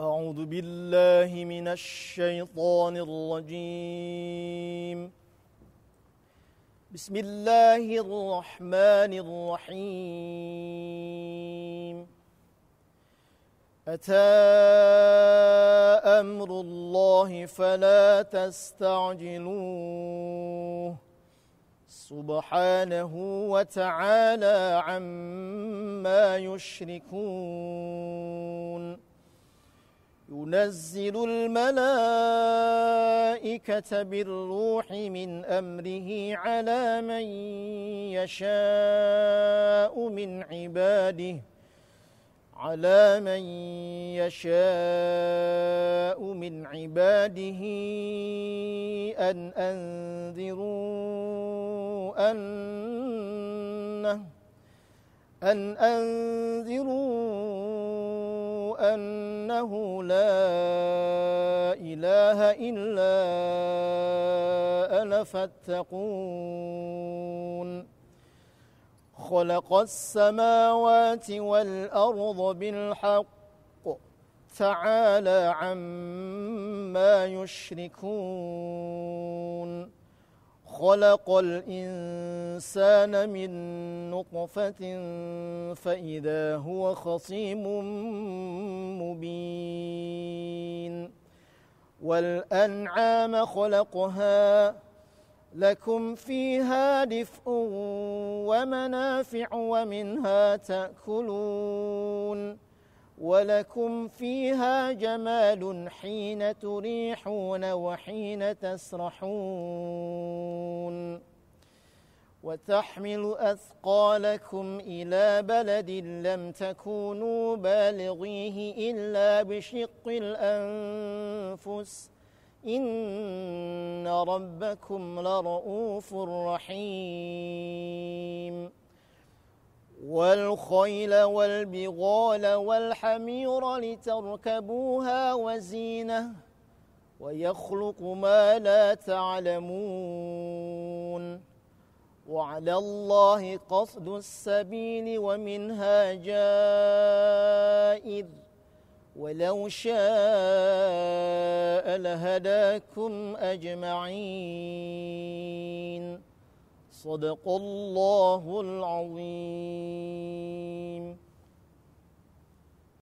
أعوذ بالله من الشيطان الرجيم بسم الله الرحمن الرحيم أتى أمر الله فلا تستعجلوه سبحانه وتعالى عما يشركون ينزل الملائكة بالروح من أمره على من يشاء من عباده على من يشاء من عباده أن أنذروا أنه أن أنذروا أنه لا إله إلا أنا فاتقون خلق السماوات والأرض بالحق تعالى عما يشركون خلق الإنسان من نطفة فإذا هو خصيم مبين والأنعام خلقها لكم فيها دفء ومنافع ومنها تأكلون ولكم فيها جمال حين تريحون وحين تسرحون وتحمل أثقالكم إلى بلد لم تكونوا بالغيه إلا بشق الأنفس إن ربكم لرؤوف رحيم والخيل والبغال والحمير لتركبوها وزينة ويخلق ما لا تعلمون وعلى الله قصد السبيل ومنها جائر ولو شاء لهداكم أجمعين صدق الله العظيم